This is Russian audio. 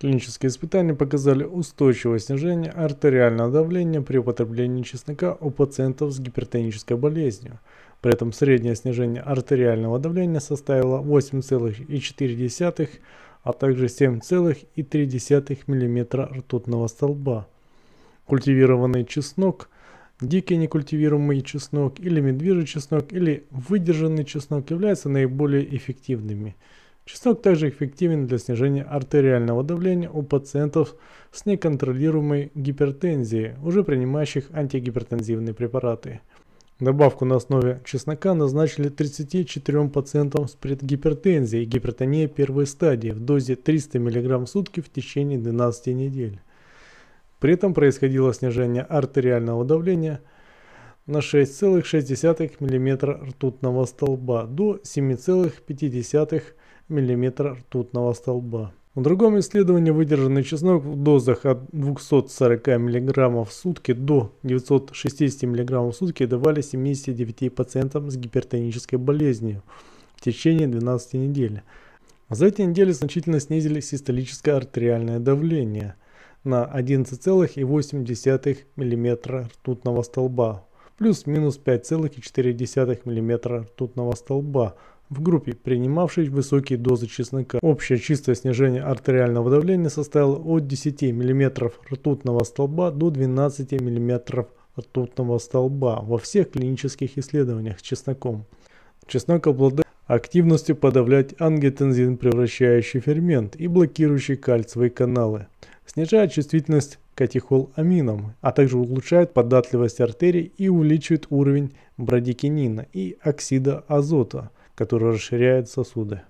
Клинические испытания показали устойчивое снижение артериального давления при употреблении чеснока у пациентов с гипертонической болезнью. При этом среднее снижение артериального давления составило 8,4, а также 7,3 мм ртутного столба. Культивированный чеснок, дикий некультивируемый чеснок или медвежий чеснок или выдержанный чеснок являются наиболее эффективными – Чеснок также эффективен для снижения артериального давления у пациентов с неконтролируемой гипертензией, уже принимающих антигипертензивные препараты. Добавку на основе чеснока назначили 34 пациентам с предгипертензией и гипертонией первой стадии в дозе 300 мг в сутки в течение 12 недель. При этом происходило снижение артериального давления на 6,6 мм ртутного столба до 7,5 мм мм ртутного столба. В другом исследовании выдержанный чеснок в дозах от 240 мг в сутки до 960 мг в сутки давали 79 пациентам с гипертонической болезнью в течение 12 недель. А за эти недели значительно снизили систолическое артериальное давление на 11,8 мм ртутного столба плюс-минус 5,4 мм ртутного столба в группе, принимавшей высокие дозы чеснока. Общее чистое снижение артериального давления составило от 10 мм ртутного столба до 12 мм ртутного столба во всех клинических исследованиях с чесноком. Чеснок обладает активностью подавлять ангиотензин, превращающий фермент и блокирующий кальциевые каналы, снижая чувствительность катехоламином, а также улучшает податливость артерий и увеличивает уровень брадикинина и оксида азота, который расширяет сосуды.